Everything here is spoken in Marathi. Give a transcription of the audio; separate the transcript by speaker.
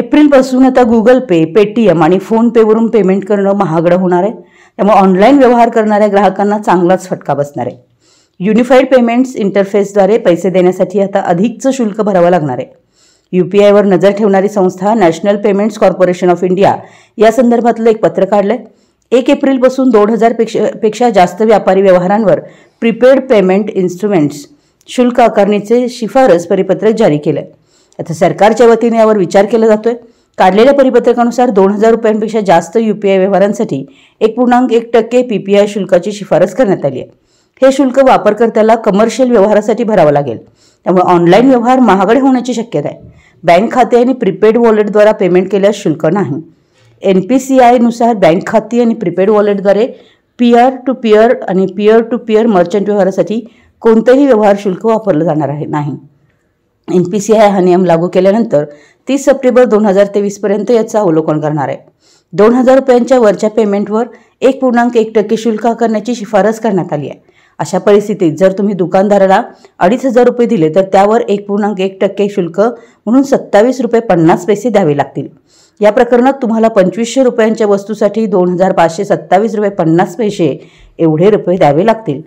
Speaker 1: एप्रिलपासून आता गुगल पे पेटीएम आणि फोनपेवरून पेमेंट करणं महागडं होणार आहे त्यामुळे ऑनलाईन व्यवहार करणाऱ्या ग्राहकांना चांगलाच फटका बसणार आहे युनिफाईड पेमेंट्स इंटरफेसद्वारे पैसे देण्यासाठी आता अधिकचं शुल्क भरावं लागणार आहे यू पी आयवर नजर ठेवणारी संस्था National Payments Corporation of India या संदर्भातलं एक पत्र काढलंय आहे एक एप्रिलपासून दोन हजार पेक्षा जास्त व्यापारी व्यवहारांवर प्रिपेड पेमेंट इन्स्ट्रुमेंट्स शुल्क आकारणीचे शिफारस परिपत्रक जारी केलं आहे आता सरकारच्या वतीने यावर विचार केला जातोय काढलेल्या परिपत्रकानुसार दोन हजार रुपयांपेक्षा जास्त यू व्यवहारांसाठी एक पूर्णांक एक टक्के पीपीआय शुल्काची शिफारस करण्यात आली आहे हे शुल्क वापरकर्त्याला कमर्शियल व्यवहारासाठी भरावं लागेल त्यामुळे ऑनलाईन व्यवहार महागडे होण्याची शक्यता आहे बँक खाते आणि प्रीपेड वॉलेटद्वारा पेमेंट केल्यास शुल्क नाही एन पी सी आयनुसार बँक खाती आणि प्रीपेड वॉलेटद्वारे पीअर टू पीअर आणि पीअर टू पीअर मर्चंट व्यवहारासाठी कोणतंही व्यवहार शुल्क वापरलं जाणार आहे नाही एन पी सी आय हा नियम लागू केल्यानंतर तीस सप्टेंबर दोन हजार तेवीसपर्यंत याचं अवलोकन करणार आहे दोन हजार रुपयांच्या वरच्या पेमेंटवर एक पूर्णांक एक टक्के शुल्क आकारण्याची शिफारस करण्यात आली आहे अशा परिस्थितीत जर तुम्ही दुकानदाराला अडीच हजार रुपये दिले तर त्यावर एक पूर्णांक एक टक्के शुल्क म्हणून सत्तावीस रुपये पन्नास पैसे द्यावे लागतील या प्रकरणात तुम्हाला पंचवीसशे रुपयांच्या वस्तूसाठी दोन हजार पाचशे सत्तावीस रुपये पन्नास पैसे एवढे रुपये द्यावे लागतील